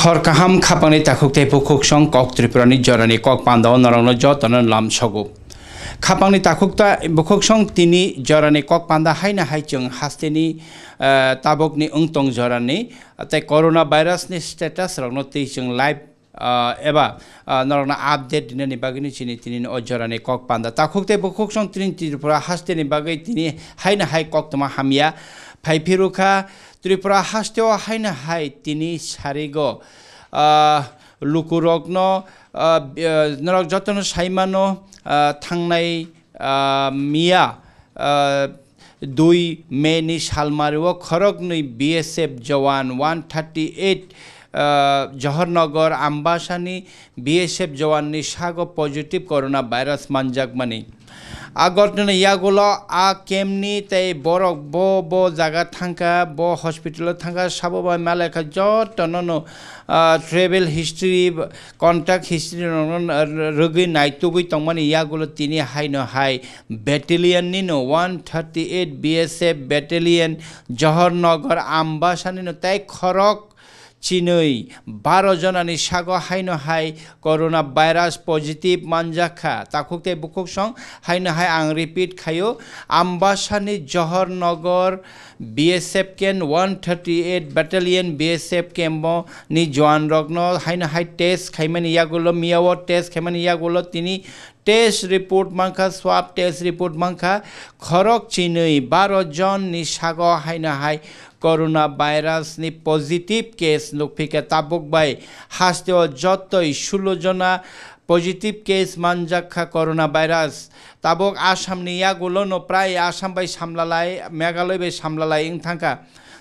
হর কাহাম খাপানি তাকুক তাইপু সং কক ত্রিপুরানি জরানি কক পান্দাও নরং যতন লাম সগু খাপাংনি তাকুকতা সং তিনি জরানি কক পান্দা হাইনা হাইচং হাস্তেনি তাবকনি ওংতং জরানি তাই করোনা ভাইরাসনি স্ট্যাটাস রগ্ন তেইচং লাইভ এবার নরং আপডেট দিনে নিবাগিনি চিনি তিনি অজরানি কক পান্দা তাকুকতে সং তিনি ত্রিপুরা হাস্তেনি বাগৈ তিনি হাই না হাই কক তোমা হামিয়া ফাইফিরুখা ত্রিপুরা হাস্তেও হাইনা হাই তিনি সারিগ লুকুরগ্ন নরক যতন সাইমানো থাই মিয়া দুই মে নি ও সালমারিও নই বিএসএফ জওয়ান ওয়ান থার্টি এইট জহরনগর আম্বাসানী বিএসএফ জওয়াননি সাগ পজিটিভ করোনা ভাইরাস মানজাকমানি ಆ ಘಟನೆ ಯಾಗುಲ ಆ ಕೆಮ್ನಿ ತೈ ಬರಕ್ ಬೋ ಬೋ ಜಾಗ ಥಾಂಕ ಬೋ হসপিটাল থাকা সাব মেলা মেলাকা যতন ট্রেভেল হিস্ট্রি কন্ট্যাক্ট হিস্ট্রি রোগী নাইতুবই তংমানি ইয়াগুলো তিনি হাই ন হাই ব্যাটেলিয়ান নিন one thirty eight BSF battalion Jaharnagar আমবাসানিন তাই খরক চিনই বারো জনানি সাগ হাইন হাই করোনা ভাইরাস পজিটিভ মানজাখা তাকুকতে বুকুক সং হাইন হাই আং রিপিট খায়ো আম্বাসানি জহর নগর বিএসএফ কেন one thirty eight battalion BSF camp নি জওয়ান রগ্ন হাইন হাই টেস্ট খাইমেন ইয়াগুলো মিয়াও টেস্ট খাইমেন ইয়াগুলো তিনি টেস্ট রিপোর্ট মাংখা সোয়াব টেস্ট রিপোর্ট মাংখা খরক চিনই বারো জন নি সাগ হাইন হাই corona virus positive case positive case નફিকা তাবুকবাই হাসতেও যতই ষোলো জনা পজিটিভ কেস মানজাক্ষা করোনা ভাইরাস তাবক আসাম আসামনি ন প্রায় আসাম বাই সামলালাই মেঘালয় বাই সামলালাই ইংথাঙ্কা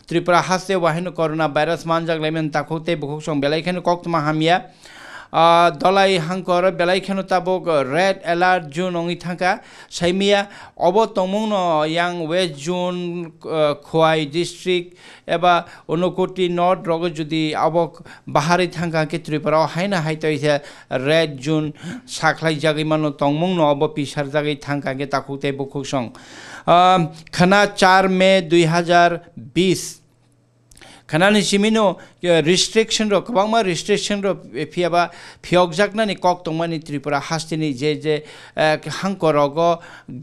ত্রিপুরা হাসতে ওয়াহিনো করোনা ভাইরাস মানজাগলাইমেন তাকুতে বুকুক সঙ্গে বেলাইখানে কক্তমা হামিয়া দলাই হাংকর বেলাইখানো তাবক রেড এলার্ট জুন অঙি থাকা সাইমিয়া অব তমুং ইয়াং ওয়েস্ট জুন খোয়াই ডিস্ট্রিক্ট এবা অনুকোটি নর্থ রগ যদি আবক বাহারি থাকা কে ত্রিপুরাও হাইনা হাইতে রেড জুন সাকলাই জাগি মানু তংমং ন অব পিসার জাগি থাকা গে তাকুক তাই বকুক সং খানা চার মে দুই হাজার বিশ khanani chimino restriction ro kwangma restriction ro phiaba phiokjaknani kok tongmani tripura hastini je je hangkorogo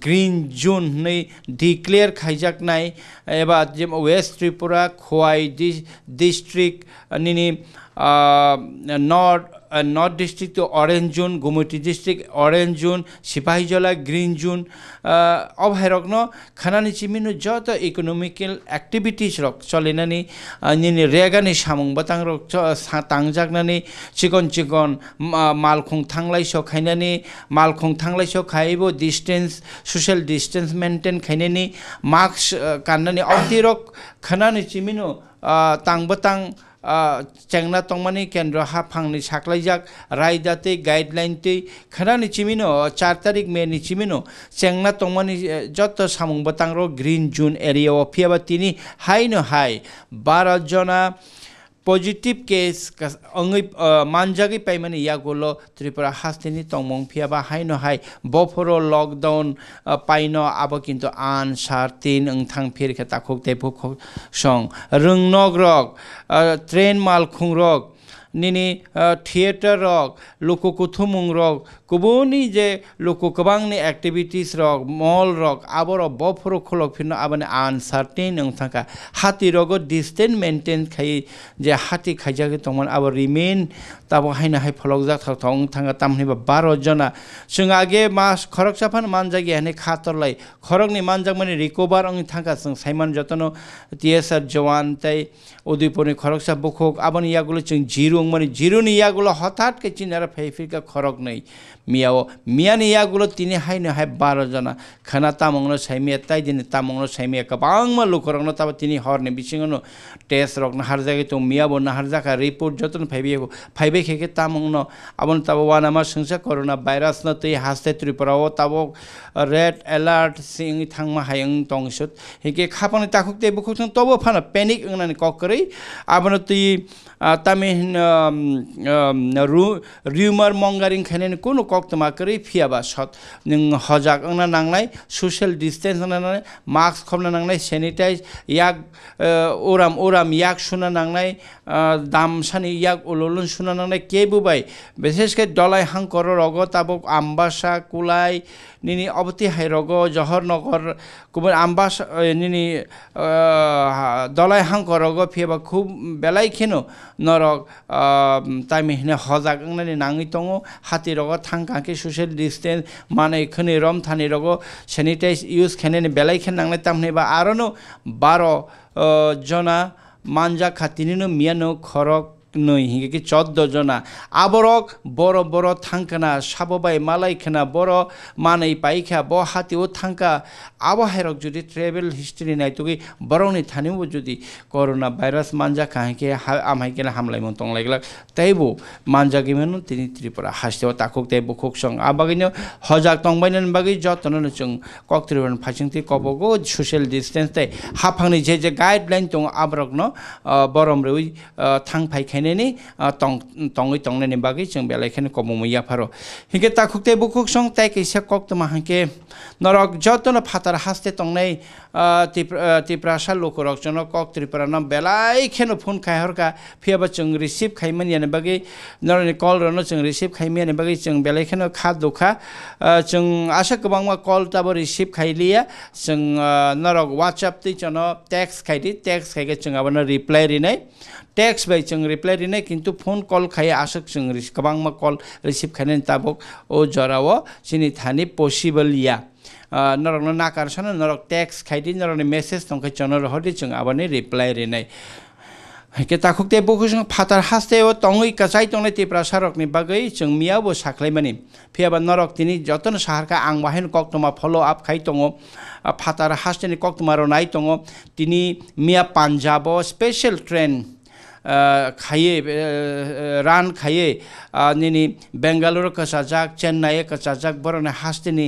green zone nei declare khaijaknai eba jem west tripura khwai district nini north north district orange zone Gomati district orange zone Sipahijala green zone अब हेरक्न खानानि चिमिनु ज त economical activities रक चलेनानि निनि रेगानि सामुङ बताङ रक ताङजागनानि chicken chicken मालखुङ थांलाय स खाइनानि मालखुङ थांलाय स खाइबो डिस्टेन्स सोशल डिस्टेन्स मेन्टेन खाइनानि मास्क कान्नानि अति रक खानानि चिमिनु ताङ बताङ চেংনা তংমানি কেন্দ্র হাফাংনি সাকলাইজাক রায়দাতে গাইডলাইনতে খেরানি নিচিমিনো চার তারিখ মে নিচিমিনো চেংনা তংমানি যত সামুং বতাংর গ্রিন জুন এরিয়া অফিয়াবা ফিয়াবা তিনি হাইনো হাই বারো জনা positive case kas ongi manjagi paimani yagulo tripura hastini tongmong phiaba haino hai boforo lockdown paino abo kintu an sartin ngthang phir khe takhok te phok song rung nogrok train mal khungrok nini theater rok loko kuthumung rok kuboni je loko kabang ni activities rok mall rok abor bof rok kholok phino abane uncertain nang thaka hati rogo distance maintain khai je hati khaija ge tomon abor remain tabo haina hai pholok jak thak thong thanga tamni ba 12 jona sunga ge mas khorok chapan manjak ge hane khator lai khorok ni manjak mane recover ang thanga sung saiman jotono tsr jawan tai udipone khorok sa bukhok abani yagulo chung zero এবং মানে জিরুনি ইয়াগুলো হঠাৎকে চীনারা ফেফিকা খরক নেই Miao মিয়ানি ইয়াগুলো তিনি হাইনো high বারো জনা খানা তামংনো সাইমিয়া তাই দিনে তামংনো সাইমিয়া গবাংমা লোকরকনো তারপর তিনি হরনে বিশিংনো টেস্ট রকনো হার জায়গায় তো মিয়াবো না হার জায়গা রিপোর্ট যতন ফাইবে ফাইবে খেকে তামংনো আবন তাবো ওয়ান আমার সংসা করোনা ভাইরাস না তুই হাসতে ত্রিপুরাও তাবো রেড অ্যালার্ট সিং থাংমা হায়ং টংসুত হেকে খাপানি তাকুক তে বুক তবো ফানা প্যানিক ওনানি ককরেই আবন তুই তামি রু রিউমার মঙ্গারিং খেলেন কোনো কক रक्तमा करै फियाबा सत नों हजाग आंना नांनाय ससियेल डिस्टेन्स नांनानै मास्क खालामना नांनाय सेनिटाइज याग ओराम ओराम याग सुना नांनाय दामसानि याग उलुलुन सुना नांनाय केबोबाय बिसेसके दलाय हांकर रग ताबक आम्बासा कुलाय निनि अबति हाय रग जहर नगर कुमार आम्बास निनि দলাই হাং করগ ফিয়াবা খুব বেলাই খেনো নরক তাইমি হিনে হজাক নানি নাঙি তঙো হাতি রগ থাঙ্কা কাকে সোশ্যাল ডিস্টেন্স মানে এখানে রম থানি রগ স্যানিটাইজ ইউজ খেনে বেলাই খেন নাংলে তামনে বা আরও বারো জনা মানজা খাতিনিনো মিয়ানো খরক নই হিঙ্গিকি চোদ্দ জনা আবরক বড় বড় থাঙ্কানা সাববাই মালাইখানা বড় মানাই পাইখা ব হাতি ও থাঙ্কা আবহায়রক যদি ট্রেভেল হিস্ট্রি নাই তুকি বরংনি থানিও যদি করোনা ভাইরাস মানজা কাহিকে আমাইকে হামলাই মন তংলাই গেলাক তাইবো মানজা গিমেন তিনি ত্রিপুরা হাসতেও তাকুক তাই বুকুক সং আবাগিনো হজাক তংবাইনেন বাকি যত্ন চং কক ত্রিপুরান ফাইসিংতি কবগো সোশ্যাল ডিস্টেন্স তাই হাফাংনি যে যে গাইডলাইন তো আবরক ন বরম রে ওই থাং ফাইখাই হেনেনি টঙই টংনে বাকি যেন বেলাইখানে কমমইয়া ফারো হিকে তা খুকতে বুকুক সং তাই কেসা কক তোমা হাঁকে নরক যতন ফাতার হাসতে টংনাই ত্রিপ্রাসা লোকরক জন কক ত্রিপুরা নাম বেলাই খেন ফোন খাইহরকা ফিয়াবা যেন রিসিভ খাইমানিয়ানে বাকি নরনি কল রন যেন রিসিভ বাকি বাগে যেন বেলাইখেনো খা দোখা যেন আশা গোবাংমা কল তাবো রিসিভ খাইলিয়া যেন নরক হোয়াটসঅ্যাপ তে যেন টেক্স খাইদি টেক্স খাইকে যেন আবার রিপ্লাই রিনাই টেক্স বাই যেন রিপ্লাই রিপ্লাই নাই কিন্তু ফোন কল খাই ಕಬಾಂಗ್ ಮ কল রিসিভ খাই ತಾಬಕ್ ও জরাও ಸಿನಿ থানি পসিবল ইয়া নরক নাকার সানো নরক টেক্স খাইদি নরকনি মেসেজ তংখাই চনর হদি চং আবানি রিপ্লাই রেনাই হেকে তে বকুসং ফাতার হাসতে ও তঙ্গই কাচাই তংলাই তিপ্রা সারকনি বাগৈ চিয়াও মিয়াবো সাকলাইমানি ফিয়াবা নরক তিনি যতন সাহারকা আং বাহিন কক্তমা ফলো আপ খাই তঙ ফাতার হাসতেনি কক্তমা রনাই তঙ তিনি মিয়া পাঞ্জাব স্পেশাল ট্রেন खाइए रान खाइए निनी बेंगालोर कसा जाक चेन्नई कसा जाक बरने हास्तिनि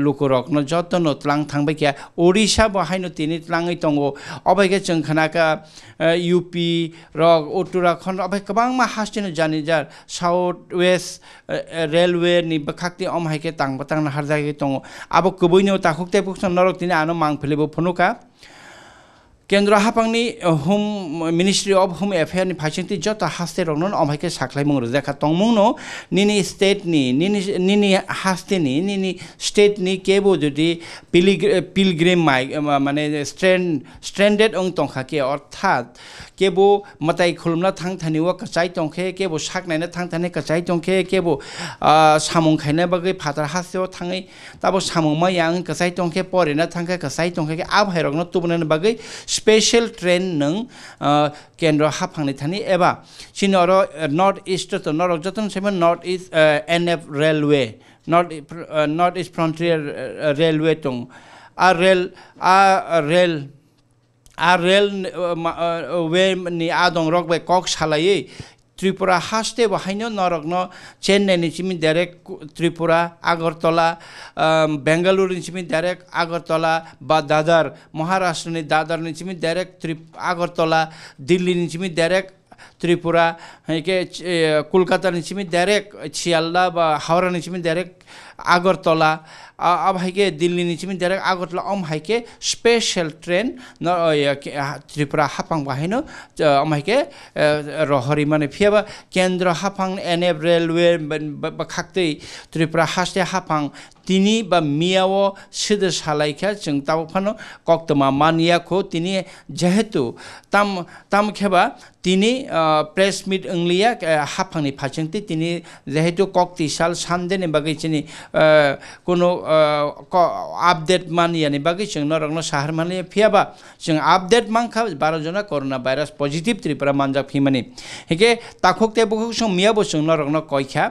लुकुरक न जतन त्लाङ थांबाय क्या ओडिशा बहायनो तिनि त्लाङै तंगो अबैके जोंखानाका इउपि रक उत्तराखण्ड अबै गोबां मा हास्तिनो जानि जा साउथ वेस्ट रेलवे नि बखाक्ति अमहायके तांबा तांना हारजागे तंगो अब कबैनो ताखुकते बुक्सन नरक तिनि आनो मांग फेलेबो फनुका kendra hapangni home ministry of home affair ni phaichingti jota haste rongnon omhaike saklai mung rojaka tongmung no nini state ni nini nini haste ni nini state ni kebo jodi pilgrim mai mane strand stranded ong tongkha ke অর্থাৎ কেবো মাতাই খুলুমনা থাং Thani ও কাচাই টংখে কেবো শাক Naina থাং Thani কাচাই টংখে কেবো সামুং খাইনা বাগে ফাতার হাসেও থাঙে তাবো সামুং মা young কাচাই টংখে পরে না থাংখে কাচাই টংখে আব হাইরগ্ন তুবনান বাগে special train नों केंद्र हाफांनि थानि एबा सिनर नर्थ इस्ट नरक जतन सेमन north east N F railway north north east frontier railway दं आरो रेल रेल आ रेल वे नि आ दं रक बाय कक सालायै ত্রিপুরা হাসতে বাহাইন নরগ্ন চেন্নাই নিচিমি ডাইরেক্ট ত্রিপুরা আগরতলা বেঙ্গালুর নিচিমি ডাইরেক্ট আগরতলা বা দাদার মহারাষ্ট্র নি দাদার নিচিমি ডাইরেক্ট ত্রি আগরতলা দিল্লি নিচিমি ডাইরেক্ট ত্রিপুরা কলকাতা নিচিমি ডাইরেক্ট শিয়ালদা বা হাওড়া নিচিমি ডাইরেক্ট আগরতला अब हाइके दिल्ली निचिमिन देरक आगतला अम हाइके स्पेशल ट्रेन न त्रिपुरा हाफां बाहायनो अम हाइके रहरि माने फियाबा केन्द्र हाफां एनएफ रेलवे खाक्तै त्रिपुरा हास्ते हाफां তিনি বা মিয়াও সিদ্ধ সালাইখা চিং তাবফানো কক্তমা মানিয়াখো তিনি যেহেতু তাম তাম খেবা তিনি প্রেস মিট ইংলিয়া হাফাংনি ফাচিংতে তিনি যেহেতু কক্তি সাল সানদেন বাকি চিনি यानि कोनो आपडेट मान यानि बाकी जों नरगनो शहर माने फियाबा जों आपडेट मांखा बारह जना कोरोना वायरस पॉजिटिव त्रिपुरा मानजा फिमाने हेके ताखक तेबखक जों मियाबो जों नरगनो कयखा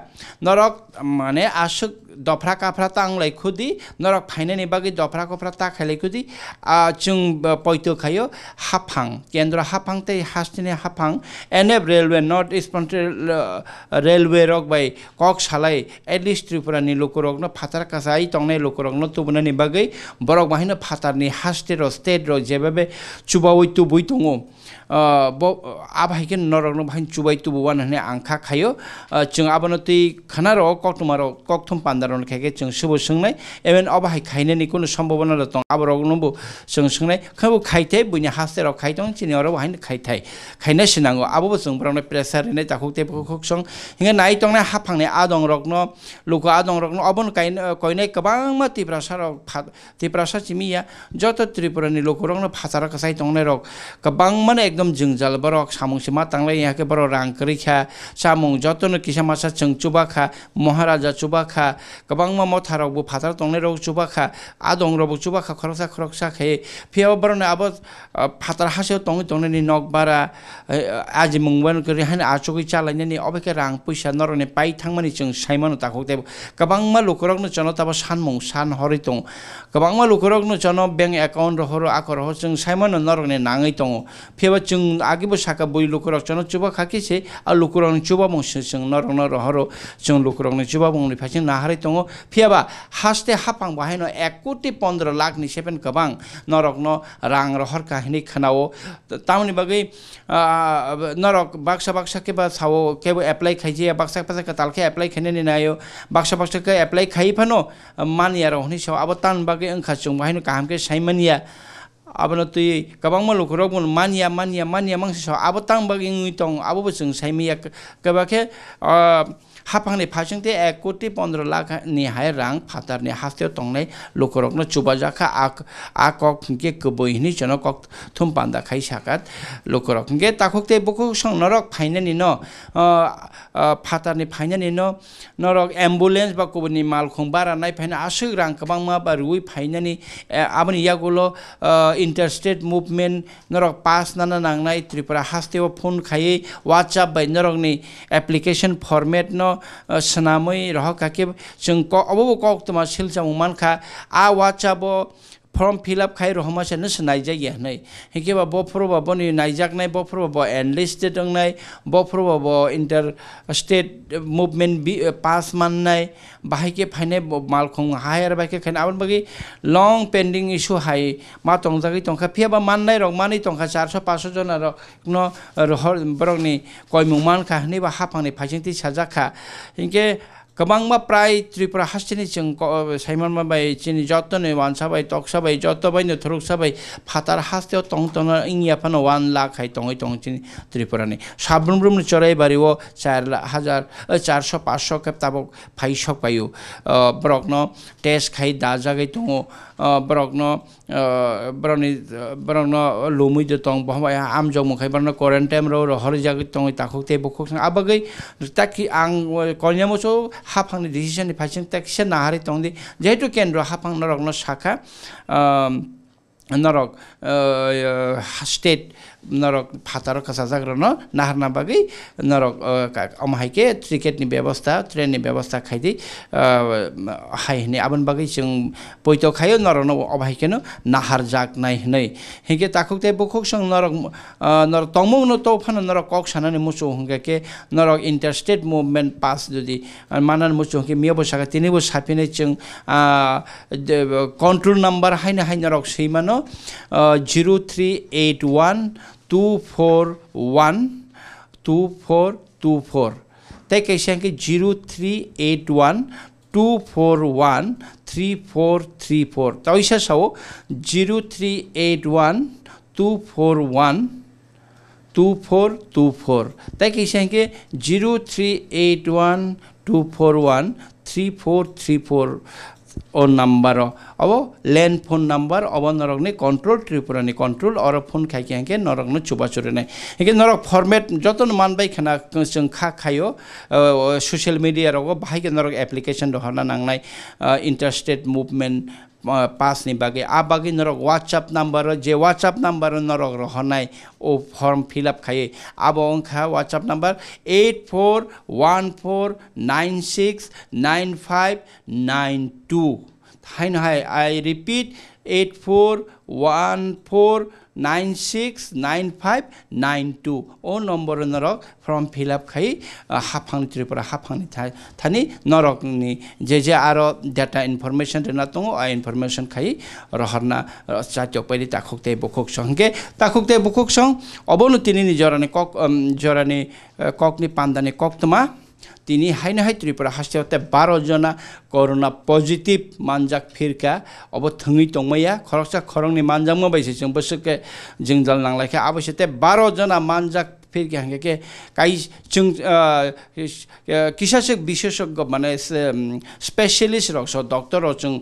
नरक माने आशुक dofra kafra tang lai khudi norak phaina ni bagi dofra kafra ta khalai khudi a chung poito khayo hapang kendra hapang te hastine hapang enab railway not sponsored railway rok bai kok salai at least tripura ni lokorok no phatar kasai tongnai lokorok no tubuna ni bagi borok bahina phatar ni haste ro state ro jebabe chubawi tu bui tongo ab নরক norok no bhain chubai আংখা buwan hne angkha khayo chung abanoti khana ro koktumar kokthum pandaron khege chung subo sungnai even hai সম্ভাবনা রতং আবার নম্বু song সংনাই খাবো খাইতে বুনি হাসতে rock খাইতং চিনি or বাহাইন খাইতাই খাইনা সিনাঙ্গো আবো সঙ্গে ব্রাউন প্রেসার নে তাকুক তে খুক সং হিঙ্গে নাই তং না হাফাংনে আদং রকন লুকো আদং রকন অবন কইনে কবাং মা তিপ্রাসা রক তিপ্রাসা চিমিয়া যত ত্রিপুরানি লোক রকন ফাঁসার কসাই সাই রক কবাং মানে एकदम जंजाल बरक सामुंग सीमा तंगलाई यहाँ के बरो रांग करी खा सामुंग जतन किसा मासा चंग चुबा खा महाराजा चुबा खा कबांग मा मथा रबो फातार तंगने रबो चुबा खा आ दंग रबो चुबा खा खरसा खरसा खाए फिया बरो ने अब फातार हासे तंग तंगने नि नक बारा आज मुंगबन करी हान आचोगि चालायने नि अबेके रांग पैसा नरने पाइ थांमानि चंग साइमान ताखौ ते कबांग मा लोकरग्न जनता बा सानमुंग सान हरि तंग कबांग मा लोकरग्न जन बैंक एकाउन्ट रहर आकर हो चंग साइमान नरने नाङै तंग फिया 제바 증 아기보 사카 보이 로코락 전어 쭈바 카키세 아 로코락 쭈바 몽신 너러너 허로 증 로코락 쭈바 몽리 তঙ 나하리 동어 피아바 বহাই ন এক কোটি পন্দ্র লাখ নিশেপেন কবাং নরকন রাং রহর কাহিনী খানাও তামনি বাকি নরক বাক্সা বাক্সা কেবা সাও কেব এপ্লাই খাইছে বাক্সা বাক্সা তালকে এপ্লাই খাইনে নিনায়ো বাক্সা বাক্সাকে এপ্লাই খাই ফানো মানিয়া হনি সাও আবার তান বাকি ওংখা চুং বাহিনী কাহামকে সাইমানিয়া abo na tui kabang ma lukurok mania mania mania mang so abo tang baging nguitong abo beseng saimi ya kabake 하팡네 파싱테 에코티 번드라카 니하이랑 파타르니 하스테 똥네 로코록나 주바자카 아 아코킹게 그보이니 저노콕 톰반다 카이샤갓 로코록게 따콕테 보코 সংনরক ফাইনানি ন ফাতারনি ফাইনানি ন নরক অ্যাম্বুলেন্স বা কবনি মাল খং বারা নাই ফাইনা আসুক রং কবাং মা বা রুই ফাইনানি আবনি ইয়াগুলো ইন্টারস্টেট মুভমেন্ট নরক পাস নানা নাংনাই ত্রিপুরা হাস্তেও ফোন খাই হোয়াটসঅ্যাপ বাই নরকনি অ্যাপ্লিকেশন ফরমেট ন snamui roho kake chung ko obo ko tuma silsa uman kha a wa chabo form fill up খাই ৰহমাচেনে চিনাই যায় ইহানে সেইকে বা বফৰ বাব নি নাইজাক নাই বফৰ বাব এনলিষ্টেড নাই বফৰ বাব ইণ্টাৰ ষ্টেট মুভমেণ্ট বি পাঁচ মান নাই বাহেকে ফাইনে মালখং হাই আৰু বাহেকে খাইনে আৰু বাকী লং পেণ্ডিং ইছু হাই মা টংজাকে টংকা ফিয়াবা মান নাই ৰক মানেই টংকা চাৰিশ পাঁচশজন আৰু ন ৰহৰ বৰং নি কয়মুমান খা শুনি বা হাফাং নি ফাইচিংটি চাজা খা সেনেকৈ Kemangma prai tripura hasini cheng saimanma bai chini jotone wan sabai tok sabai joto bai no thorok sabai phatar haste tong tong ingya pano wan lakh hai tong tong chini tripura ne sabrum rum chorai bari o 4000 400 500 kap tabok 500 payo brokno test khai da jagai tongo brokno বৰণি বৰণ লুমুই Deng বহা আম জং মোখাই বৰণ কোৱাৰেণ্টাইম ৰ ৰহৰ জাগৈ তং তাক তে বুক আবাগৈ তাকি আং কইনা মচ হাফাং ডিচিশ্যন ফাইচিং তাক সে নাহাৰি তং দি যিহেতু কেন্দ্ৰ হাফাং নৰক ন শাখা নৰক ষ্টেট ನರಕ್ ಭಾತಾರ ಕಸಾಜಾಗ್ರನ ನಾಹರ್ನ ಬಗ್ಗೆ ನರಕ್ ಅಮಹಾಯ್ಕೆ ಟಿಕೆಟ್ನಿ ವ್ಯವಸ್ಥಾ ಟ್ರೇನ್ನಿ ವ್ಯವಸ್ಥಾ ಖಾಯ್ದಿ ಹಾಯ್ ಹಿನಿ ಅವನ ಬಗ್ಗೆ ಸಿಂ ಪೈತ ಖಾಯೋ ನರನ ಅಭಾಯ್ಕೆನು ನಾಹಾರ್ ಜಾಕ್ ನಾಯ್ ಹಿನೈ ಹೀಗೆ ತಾಕುಕ್ತೆ ಬುಕುಕ್ ಸಂ ನರಕ್ ನರ ತಮೌನು ತೌಫಾನ ನರಕ್ কক ಸಾನಾನೆ ಮುಚು ಹಂಗಾಕೆ ನರಕ್ ಇಂಟರ್ স্টেট মুভমেন্ট পাস যদি মানান মুচু হকে মিয়া বসাকা তিনি বো সাপিনে চিং কন্ট্রোল নাম্বার হাইনা হাইনা রক সেইমানো zero three eight one two four one two four two four তাই কেশাঙ্কে zero three eight one two four one three four three four তা ওইসা সহ zero three eight one two four one two four two four তাই কেশাঙ্কে zero three eight one two four one three four three four ଓ number ଅବ land phone number ଅବ ନରଗ୍ନେ control ଟ୍ରିପୁରାନି କଣ୍ଟ୍ରୋଲ ଅର ଫୋନ୍ ଖାଇକି ଆଙ୍କେ ନରଗ୍ନ ଚୁବାଚୁରେ ନାଇଁ ହେକେ ନରକ ଫର୍ମେଟ୍ ଯତନ ମାନବାଇ ଖାନା ଖା ଖାଇଓ ସୋସିଆଲ ମିଡ଼ିଆର ବାହାଇକେ ନରକ ଆପ୍ଲିକେସନ୍ ହରନା ନାଙ୍ଗନାଇ ଇଣ୍ଟରଷ୍ଟେଟ୍ ମୁଭମେଣ୍ଟ पास पासनि बागै आ बागै नरक व्हाट्सएप नम्बर जे व्हाट्सएप नाम्बार नरक रहनाय ओ फर्म फिलआप खायो आब अंखा WhatsApp number eight four one four nine six nine five nine two हाइन हाय I repeat eight four one four nine six nine five nine two ओ नम्बर नरक फर्म फिलआप खाई हाफांनि त्रिपुरा हाफांनि थानि नरकनि जे जे आरो डेटा इनफरमेशन रेना दङ आ इनफरमेशन खाई रहरना चात्य पहिले ताखुक्ते बुखुक संगे ताखुक्ते बुखुक सं अबनु तिनि जरानि कक जरानि ककनि पान्दानि कक्तमा তিনি হাইনে হাই ত্রিপুরা হাসতে হতে বারো জনা করোনা পজিটিভ মানজাক ফিরকা অব থঙি তংমাইয়া খরকসা খরংনি মানজামো বাইসে जों বসকে জঞ্জাল নাংলাইকে আবশ্যতে বারো জনা মানজাক ফিরকে হাঙ্গেকে কাই চুং কিসাসক বিশেষজ্ঞ মানে স্পেশালিস্ট রকস ডক্টর চুং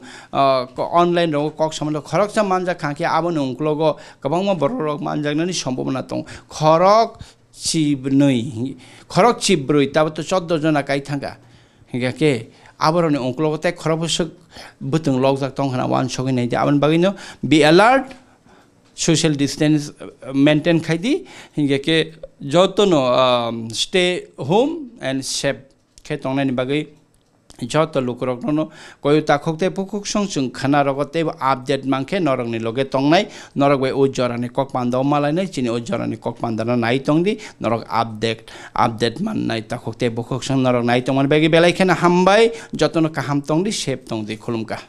অনলাইন রক কক সম্বন্ধ খরকসা মানজাক খাঁকে আবন উংকলগ গবাং বড় রক মানজাকনানি সম্ভাবনা তো খরক 칩너이 거럭 칩브로 있다부터 쩌도저나 까이탄가 그러니까 아버론의 옹클로고테 거러부석 부등 록작 동하나 완속이 내지 아번 바기노 be alert social distance maintain খাইদি হিংকে যতন স্টে হোম এন্ড সেফ খে তংনানি বাগৈ ᱡᱚᱛᱚ ᱞᱩᱠᱨᱚᱠ ᱱᱚᱱᱚ ᱠᱚᱭᱩ ᱛᱟᱠᱷᱚᱠᱛᱮ ᱯᱩᱠᱩᱠ ᱥᱚᱝᱥᱩᱝ ᱠᱷᱟᱱᱟ ᱨᱚᱜᱚᱛᱮ ᱟᱯᱰᱮᱴ ᱢᱟᱝᱠᱷᱮ ᱱᱚᱨᱚᱜ ᱱᱤ ᱞᱚᱜᱮ ᱛᱚᱝᱱᱟᱭ ᱱᱚᱨᱚᱜ ᱵᱮ ᱳ ᱡᱚᱨᱟᱱᱤ ᱠᱚᱠ ᱯᱟᱱᱫᱚ ᱢᱟᱞᱟᱭᱱᱟᱭ ᱪᱤᱱᱤ ᱳ ᱡᱚᱨᱟᱱᱤ ᱠᱚᱠ ᱯᱟᱱᱫᱟᱱᱟ ᱱᱟᱭ ᱛᱚᱝᱫᱤ নরক আপডেট আপডেট মান নাই তাকক তে বকক সং নরক নাই তমান বেগে বেলাই খেনা হামবাই যতন কাহাম তংদি শেপ তংদি খুলুমকা